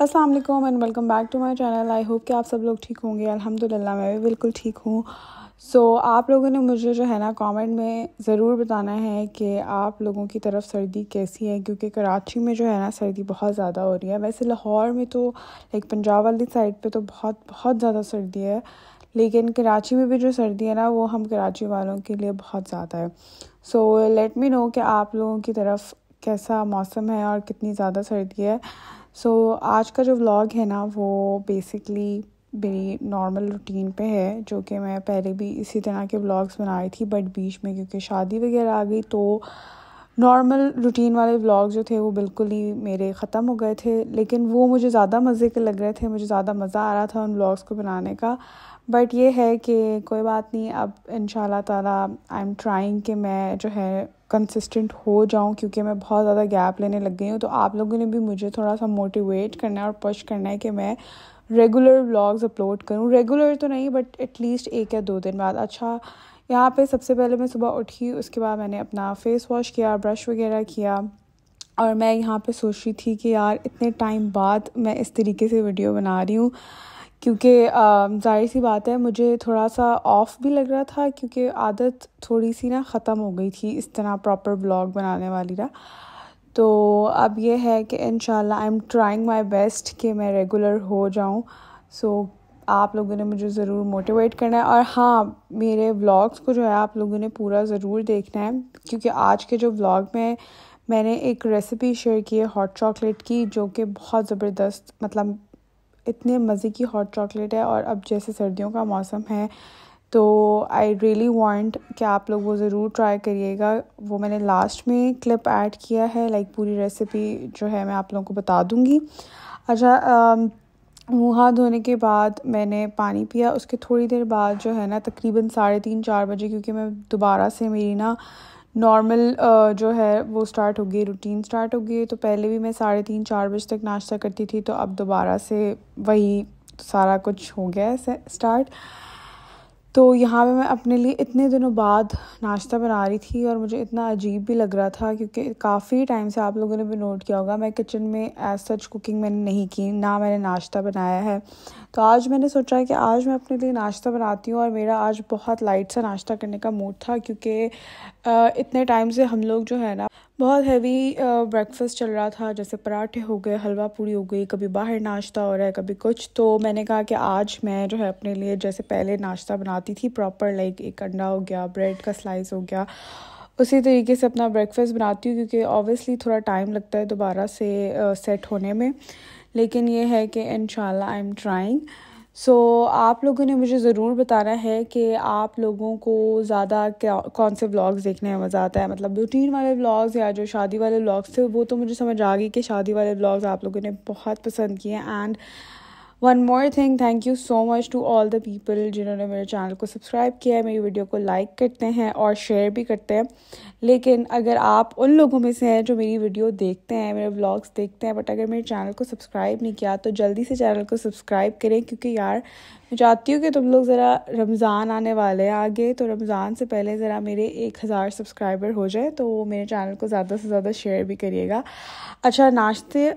Aslam and welcome back to my channel I hope कि आप सब लोग ठीक होंगे अल्हम्दुलिल्लाह मैं भी बिल्कुल ठीक हूँ सो so, आप लोगों ने मुझे जो है ना कमेंट में ज़रूर बताना है कि आप लोगों की तरफ सर्दी कैसी है क्योंकि कराची में जो है ना सर्दी बहुत ज़्यादा हो रही है वैसे लाहौर में तो लाइक पंजाब वाली साइड पे तो बहुत बहुत ज़्यादा सर्दी है लेकिन कराची में भी जो सर्दी है ना वो हम कराची वालों के लिए बहुत ज़्यादा है सो लेट मी नो कि आप लोगों की तरफ कैसा मौसम है और कितनी ज़्यादा सर्दी है सो so, आज का जो व्लॉग है ना वो बेसिकली मेरी नॉर्मल रूटीन पे है जो कि मैं पहले भी इसी तरह के व्लॉग्स बनाई थी बट बीच में क्योंकि शादी वगैरह आ गई तो नॉर्मल रूटीन वाले व्लॉग जो थे वो बिल्कुल ही मेरे ख़त्म हो गए थे लेकिन वो मुझे ज़्यादा मज़े के लग रहे थे मुझे ज़्यादा मज़ा आ रहा था उन व्लॉग्स को बनाने का बट ये है कि कोई बात नहीं अब इन ताला आई एम ट्राइंग कि मैं जो है कंसिस्टेंट हो जाऊँ क्योंकि मैं बहुत ज़्यादा गैप लेने लग गई हूँ तो आप लोगों ने भी मुझे थोड़ा सा मोटिवेट करना है और पुश करना है कि मैं रेगुलर व्लॉग्स अपलोड करूँ रेगुलर तो नहीं बट एटलीस्ट एक या दो दिन बाद अच्छा यहाँ पे सबसे पहले मैं सुबह उठी उसके बाद मैंने अपना फेस वॉश किया ब्रश वगैरह किया और मैं यहाँ पे सोच रही थी कि यार इतने टाइम बाद मैं इस तरीके से वीडियो बना रही हूँ क्योंकि जाहिर सी बात है मुझे थोड़ा सा ऑफ भी लग रहा था क्योंकि आदत थोड़ी सी ना ख़त्म हो गई थी इस तरह प्रॉपर ब्लॉग बनाने वाली ना तो अब यह है कि in I am trying my best कि मैं रेगुलर हो जाऊँ सो so, आप लोगों ने मुझे ज़रूर मोटिवेट करना है और हाँ मेरे व्लॉग्स को जो है आप लोगों ने पूरा ज़रूर देखना है क्योंकि आज के जो व्लॉग में मैंने एक रेसिपी शेयर की है हॉट चॉकलेट की जो कि बहुत ज़बरदस्त मतलब इतने मज़े की हॉट चॉकलेट है और अब जैसे सर्दियों का मौसम है तो आई रियली वॉन्ट कि आप लोग वो ज़रूर ट्राई करिएगा वो मैंने लास्ट में क्लिप ऐड किया है लाइक पूरी रेसिपी जो है मैं आप लोगों को बता दूँगी अच्छा मुँह हाथ धोने के बाद मैंने पानी पिया उसके थोड़ी देर बाद जो है ना तकरीबन साढ़े तीन चार बजे क्योंकि मैं दोबारा से मेरी ना नॉर्मल जो है वो स्टार्ट हो गई रूटीन स्टार्ट हो गई तो पहले भी मैं साढ़े तीन चार बजे तक नाश्ता करती थी तो अब दोबारा से वही सारा कुछ हो गया है स्टार्ट तो यहाँ पे मैं अपने लिए इतने दिनों बाद नाश्ता बना रही थी और मुझे इतना अजीब भी लग रहा था क्योंकि काफ़ी टाइम से आप लोगों ने भी नोट किया होगा मैं किचन में एज सच कुकिंग मैंने नहीं की ना मैंने नाश्ता बनाया है तो आज मैंने सोचा कि आज मैं अपने लिए नाश्ता बनाती हूँ और मेरा आज बहुत लाइट सा नाश्ता करने का मूड था क्योंकि इतने टाइम से हम लोग जो है ना बहुत हैवी ब्रेकफास्ट चल रहा था जैसे पराठे हो गए हलवा पूरी हो गई कभी बाहर नाश्ता हो रहा है कभी कुछ तो मैंने कहा कि आज मैं जो है अपने लिए जैसे पहले नाश्ता बनाती थी प्रॉपर लाइक एक अंडा हो गया ब्रेड का स्लाइस हो गया उसी तरीके से अपना ब्रेकफास्ट बनाती हूँ क्योंकि ऑब्वियसली थोड़ा टाइम लगता है दोबारा से सेट होने में लेकिन ये है कि in I am trying so so, आप लोगों ने मुझे ज़रूर बताना है कि आप लोगों को ज़्यादा कौन से व्लॉग्स देखने में मज़ा आता है मतलब रूटीन वाले व्लॉग्स या जो शादी वाले व्लॉग्स थे वो तो मुझे समझ आ गई कि शादी वाले व्लॉग्स आप लोगों ने बहुत पसंद किए and one more thing thank you so much to all the people जिन्होंने मेरे चैनल को सब्सक्राइब किया है मेरी वीडियो को लाइक करते हैं और शेयर भी करते हैं लेकिन अगर आप उन लोगों में से हैं जो मेरी वीडियो देखते हैं मेरे व्लॉग्स देखते हैं बट अगर मेरे चैनल को सब्सक्राइब नहीं किया तो जल्दी से चैनल को सब्सक्राइब करें क्योंकि यार मैं चाहती हूँ कि तुम लोग ज़रा रमज़ान आने वाले हैं आगे तो रमज़ान से पहले ज़रा मेरे एक हज़ार सब्सक्राइबर हो जाए तो मेरे चैनल को ज़्यादा से ज़्यादा शेयर भी करिएगा अच्छा नाश्ते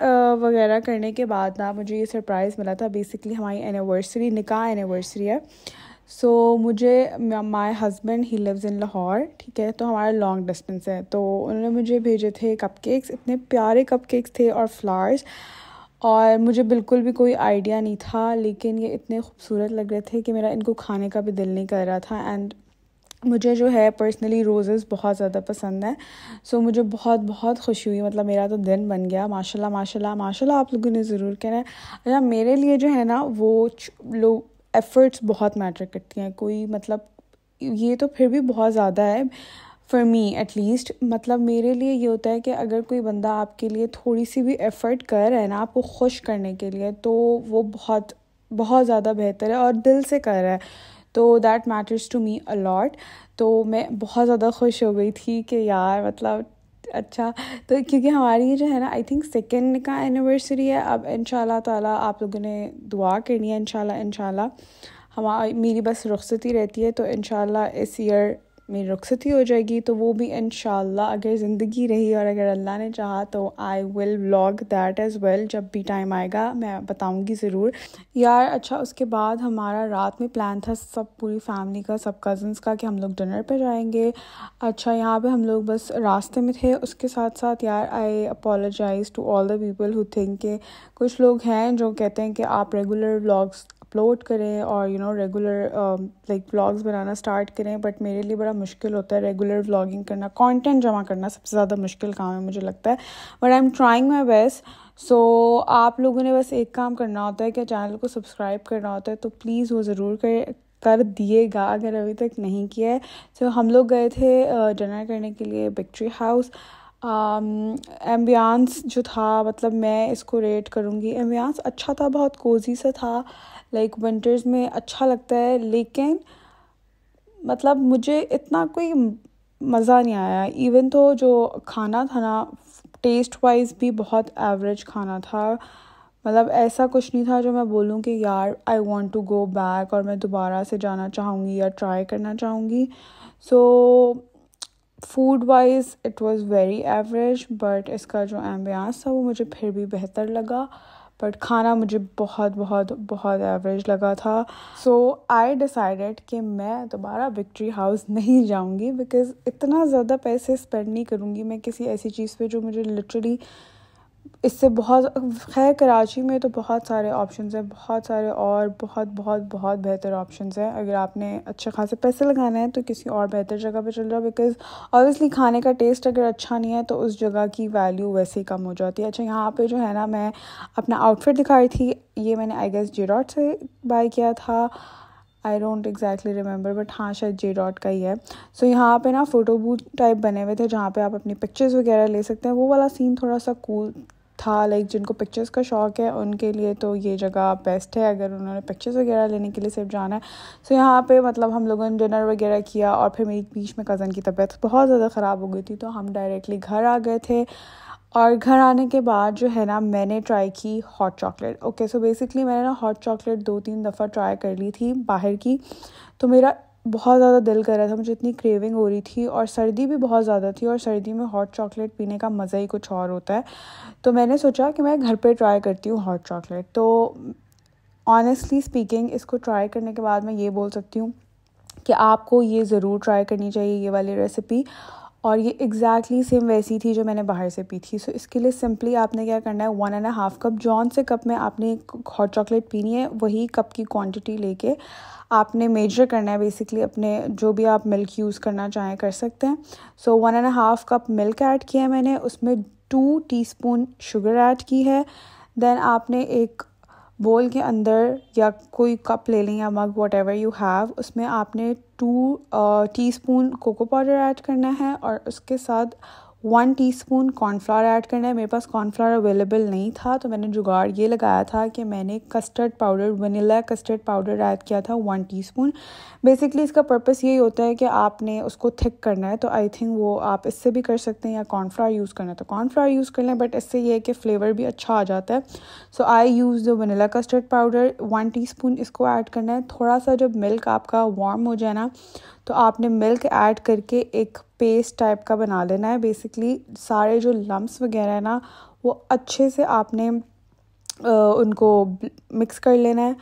वगैरह करने के बाद ना मुझे ये सरप्राइज़ मिला था बेसिकली हमारी एनिवर्सरी निकाह एनिवर्सरी है सो so, मुझे my husband he lives in Lahore ठीक है तो हमारा लॉन्ग डिस्टेंस है तो उन्होंने मुझे भेजे थे कपकेक्स इतने प्यारे कपकेक्स थे और फ्लावर्स और मुझे बिल्कुल भी कोई आइडिया नहीं था लेकिन ये इतने खूबसूरत लग रहे थे कि मेरा इनको खाने का भी दिल नहीं कर रहा था एंड मुझे जो है पर्सनली रोज़ेज़ बहुत ज़्यादा पसंद हैं सो so, मुझे बहुत बहुत खुशी हुई मतलब मेरा तो दिन बन गया माशाल्लाह माशाल्लाह माशाल्लाह आप लोगों ने ज़रूर कहना है अच्छा मेरे लिए जो है ना वो लोग एफ़र्ट्स बहुत मैटर करती हैं कोई मतलब ये तो फिर भी बहुत ज़्यादा है फॉर मी एटलीस्ट मतलब मेरे लिए ये होता है कि अगर कोई बंदा आपके लिए थोड़ी सी भी एफ़र्ट कर रहा है ना आपको खुश करने के लिए तो वो बहुत बहुत ज़्यादा बेहतर है और दिल से कर रहा है तो that matters to me a lot तो मैं बहुत ज़्यादा खुश हो गई थी कि यार मतलब अच्छा तो क्योंकि हमारी जो है ना आई थिंक सेकेंड का एनिवर्सरी है अब इन ताला आप लोगों ने दुआ करनी है इन शाला हमारी मेरी बस रुख्सती रहती है तो इन इस ईयर मेरी रुखसती हो जाएगी तो वो भी इन अगर ज़िंदगी रही और अगर अल्लाह ने चाहा तो I will vlog that as well जब भी टाइम आएगा मैं बताऊँगी ज़रूर यार अच्छा उसके बाद हमारा रात में प्लान था सब पूरी फैमिली का सब कज़न्स का कि हम लोग डिनर पर जाएंगे अच्छा यहाँ पे हम लोग बस रास्ते में थे उसके साथ साथ यार I apologize to all the people who think के कुछ लोग हैं जो कहते हैं कि आप रेगुलर व्लॉग्स अपलोड करें और you know regular like vlogs बनाना स्टार्ट करें बट मेरे लिए बड़ा मुश्किल होता है रेगुलर व्लॉगिंग करना कंटेंट जमा करना सबसे ज़्यादा मुश्किल काम है मुझे लगता है but I am trying my best so आप लोगों ने बस एक काम करना होता है कि चैनल को सब्सक्राइब करना होता है तो प्लीज़ वो ज़रूर कर कर दिएगा अगर अभी तक नहीं किया है तो so, हम लोग गए थे डिनर करने के लिए बिक्ट्री हाउस एम्बियांस जो था मतलब मैं इसको रेट करूँगी एम्बियांस अच्छा था बहुत कोजी सा था लाइक विंटर्स में अच्छा लगता है लेकिन मतलब मुझे इतना कोई मज़ा नहीं आया इवन तो जो खाना था ना टेस्ट वाइज भी बहुत एवरेज खाना था मतलब ऐसा कुछ नहीं था जो मैं बोलूँ कि यार I want to go back और मैं दोबारा से जाना चाहूँगी या ट्राई करना चाहूँगी so food wise it was very average but इसका जो एम्बियांस था वो मुझे फिर भी बेहतर लगा बट खाना मुझे बहुत बहुत बहुत एवरेज लगा था सो आई डिसाइडेड कि मैं दोबारा विक्ट्री हाउस नहीं जाऊँगी बिकॉज़ इतना ज़्यादा पैसे स्पेंड नहीं करूँगी मैं किसी ऐसी चीज़ पे जो मुझे लिटरली इससे बहुत खैर कराची में तो बहुत सारे ऑप्शंस हैं बहुत सारे और बहुत बहुत बहुत बेहतर ऑप्शंस हैं अगर आपने अच्छे खासे पैसे लगाना है तो किसी और बेहतर जगह पर चल जाओ बिकॉज ऑब्वियसली खाने का टेस्ट अगर अच्छा नहीं है तो उस जगह की वैल्यू वैसे ही कम हो जाती है अच्छा यहाँ पर जो है ना मैं अपना आउटफिट दिखा रही थी ये मैंने आई गेस जे डॉट से बाय किया था I don't exactly remember but हाँ शायद जे डॉट का ही है सो so, यहाँ पे ना फ़ोटो बूथ टाइप बने हुए थे जहाँ पे आप अपनी पिक्चर्स वगैरह ले सकते हैं वो वाला सीन थोड़ा सा कूल cool था लाइक जिनको पिक्चर्स का शौक़ है उनके लिए तो ये जगह बेस्ट है अगर उन्होंने पिक्चर्स वगैरह लेने के लिए सिर्फ जाना है सो यहाँ पे मतलब हम लोगों ने डिनर वगैरह किया और फिर मेरी बीच में कज़न की तबीयत बहुत ज़्यादा ख़राब हो गई थी तो हम डायरेक्टली घर आ गए थे और घर आने के बाद जो है ना मैंने ट्राई की hot chocolate okay so basically मैंने ना हॉट चॉकलेट दो तीन दफ़ा ट्राई कर ली थी बाहर की तो मेरा बहुत ज़्यादा दिल कर रहा था मुझे इतनी क्रेविंग हो रही थी और सर्दी भी बहुत ज़्यादा थी और सर्दी में हॉट चॉकलेट पीने का मज़ा ही कुछ और होता है तो मैंने सोचा कि मैं घर पे ट्राई करती हूँ हॉट चॉकलेट तो ऑनेस्टली स्पीकिंग इसको ट्राई करने के बाद मैं ये बोल सकती हूँ कि आपको ये ज़रूर ट्राई करनी चाहिए ये वाली रेसिपी और ये एग्जैक्टली exactly सेम वैसी थी जो मैंने बाहर से पी थी सो so, इसके लिए सिंपली आपने क्या करना है वन एंड हाफ कप जॉन से कप में आपने हॉट चॉकलेट पीनी है वही कप की क्वांटिटी लेके आपने मेजर करना है बेसिकली अपने जो भी आप मिल्क यूज़ करना चाहें कर सकते हैं so one and half cup milk add किया है मैंने उसमें टू टी शुगर ऐड की है देन आपने एक बोल के अंदर या कोई कप ले लें या मग वट यू हैव उसमें आपने two teaspoon cocoa powder add करना है और उसके साथ वन टीस्पून कॉर्नफ्लावर ऐड करना है मेरे पास कॉर्नफ्लावर अवेलेबल नहीं था तो मैंने जुगाड़ ये लगाया था कि मैंने custard powder vanilla custard powder add किया था वन टीस्पून बेसिकली इसका पर्पस यही होता है कि आपने उसको थिक करना है तो आई थिंक वो आप इससे भी कर सकते हैं या कॉर्नफ्लावर यूज़ करना है तो कॉर्नफ्लावर यूज़ कर लें बट इससे यह है कि फ्लेवर भी अच्छा आ जाता है so I use the vanilla custard powder one T इसको ऐड करना है थोड़ा सा जब मिल्क आपका वार्म हो जाए ना तो आपने मिल्क ऐड करके एक पेस्ट टाइप का बना लेना है बेसिकली सारे जो लम्स वगैरह है ना वो अच्छे से आपने उनको मिक्स कर लेना है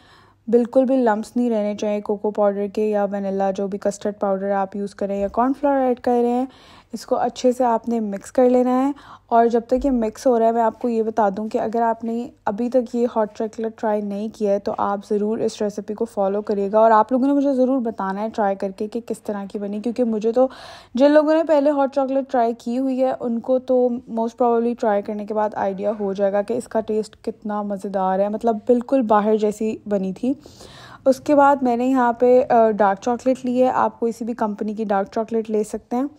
बिल्कुल भी लम्स नहीं रहने चाहिए कोको पाउडर के या वनीला जो भी कस्टर्ड पाउडर आप यूज़ करें या कॉर्नफ्लावर ऐड कर रहे हैं इसको अच्छे से आपने मिक्स कर लेना है और जब तक ये मिक्स हो रहा है मैं आपको ये बता दूं कि अगर आपने अभी तक ये हॉट चॉकलेट ट्राई नहीं किया है तो आप ज़रूर इस रेसिपी को फॉलो करिएगा और आप लोगों ने मुझे ज़रूर बताना है ट्राई करके कि किस तरह की बनी क्योंकि मुझे तो जिन लोगों ने पहले हॉट चॉकलेट ट्राई की हुई है उनको तो मोस्ट प्रॉबली ट्राई करने के बाद आइडिया हो जाएगा कि इसका टेस्ट कितना मज़ेदार है मतलब बिल्कुल बाहर जैसी बनी थी उसके बाद मैंने यहाँ पे डार्क चॉकलेट ली है आप कोई सी भी कंपनी की डार्क चॉकलेट ले सकते हैं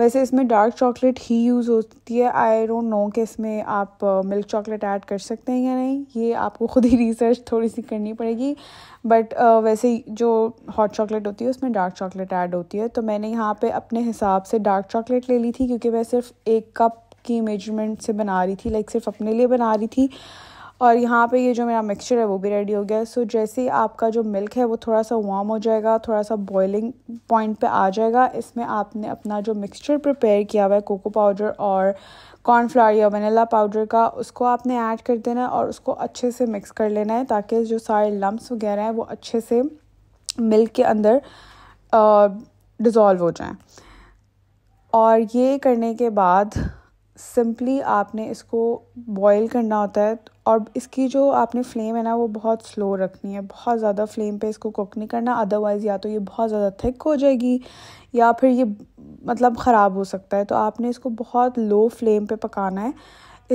वैसे इसमें डार्क चॉकलेट ही यूज़ होती है आई डोंट नो कि इसमें आप मिल्क चॉकलेट ऐड कर सकते हैं या नहीं ये आपको ख़ुद ही रिसर्च थोड़ी सी करनी पड़ेगी बट uh, वैसे जो हॉट चॉकलेट होती है उसमें डार्क चॉकलेट ऐड होती है तो मैंने यहाँ पे अपने हिसाब से डार्क चॉकलेट ले ली थी क्योंकि मैं सिर्फ एक कप की मेजरमेंट से बना रही थी लाइक सिर्फ अपने लिए बना रही थी और यहाँ पे ये जो मेरा मिक्सचर है वो भी रेडी हो गया है सो जैसे ही आपका जो मिल्क है वो थोड़ा सा वार्म हो जाएगा थोड़ा सा बॉइलिंग पॉइंट पे आ जाएगा इसमें आपने अपना जो मिक्सचर प्रिपेयर किया हुआ है कोको पाउडर और कॉर्नफ्लावर या वनीला पाउडर का उसको आपने ऐड कर देना है और उसको अच्छे से मिक्स कर लेना है ताकि जो सारे लम्ब्स वगैरह हैं वो अच्छे से मिल्क के अंदर डिज़ोल्व हो जाएँ और ये करने के बाद सिंपली आपने इसको बॉईल करना होता है और इसकी जो आपने फ्लेम है ना वो बहुत स्लो रखनी है बहुत ज़्यादा फ्लेम पे इसको कुक नहीं करना अदरवाइज़ या तो ये बहुत ज़्यादा थिक हो जाएगी या फिर ये मतलब ख़राब हो सकता है तो आपने इसको बहुत लो फ्लेम पे पकाना है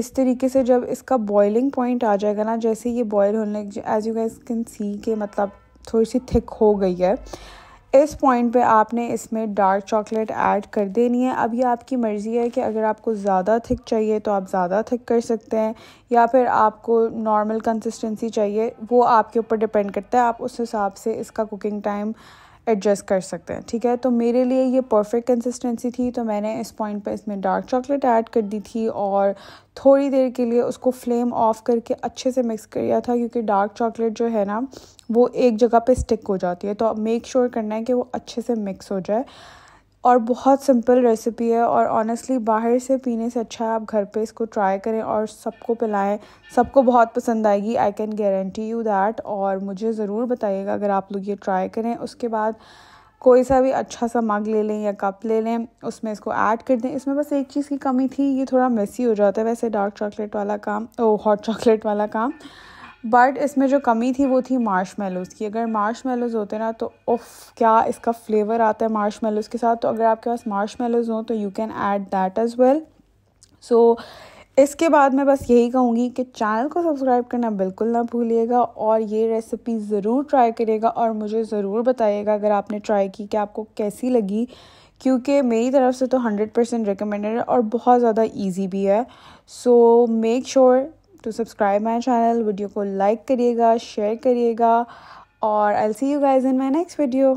इस तरीके से जब इसका बॉयलिंग पॉइंट आ जाएगा ना जैसे ये बॉयल होने as you guys can see के मतलब थोड़ी सी थिक हो गई है इस पॉइंट पे आपने इसमें डार्क चॉकलेट ऐड कर देनी है अब ये आपकी मर्ज़ी है कि अगर आपको ज़्यादा थिक चाहिए तो आप ज़्यादा थिक कर सकते हैं या फिर आपको नॉर्मल कंसिस्टेंसी चाहिए वो आपके ऊपर डिपेंड करता है आप उस हिसाब से इसका कुकिंग टाइम एडजस्ट कर सकते हैं ठीक है तो मेरे लिए ये परफेक्ट कंसिस्टेंसी थी तो मैंने इस पॉइंट पर इसमें डार्क चॉकलेट ऐड कर दी थी और थोड़ी देर के लिए उसको फ्लेम ऑफ करके अच्छे से मिक्स किया था क्योंकि डार्क चॉकलेट जो है ना वो एक जगह पे स्टिक हो जाती है तो अब मेक श्योर करना है कि वो अच्छे से मिक्स हो जाए और बहुत सिंपल रेसिपी है और ऑनेस्टली बाहर से पीने से अच्छा है आप घर पे इसको ट्राई करें और सबको पिलाएं सबको बहुत पसंद आएगी I can guarantee you that और मुझे ज़रूर बताइएगा अगर आप लोग ये ट्राई करें उसके बाद कोई सा भी अच्छा सा मग ले लें या कप ले लें उसमें इसको ऐड कर दें इसमें बस एक चीज़ की कमी थी ये थोड़ा मेसी हो जाता है वैसे डार्क चॉकलेट वाला काम ओ हॉट चॉकलेट वाला काम बट इसमें जो कमी थी वो थी मार्श की अगर मार्श होते ना तो उफ़ क्या इसका फ्लेवर आता है मार्श के साथ तो अगर आपके पास मार्श हों तो you can add that as well so इसके बाद मैं बस यही कहूँगी कि चैनल को सब्सक्राइब करना बिल्कुल ना भूलिएगा और ये रेसिपी ज़रूर ट्राई करिएगा और मुझे ज़रूर बताइएगा अगर आपने ट्राई की कि आपको कैसी लगी क्योंकि मेरी तरफ से तो हंड्रेड परसेंट रिकमेंडेड है और बहुत ज़्यादा ईजी भी है so make sure to subscribe my channel video को लाइक करिएगा शेयर करिएगा और I see you guys in my next video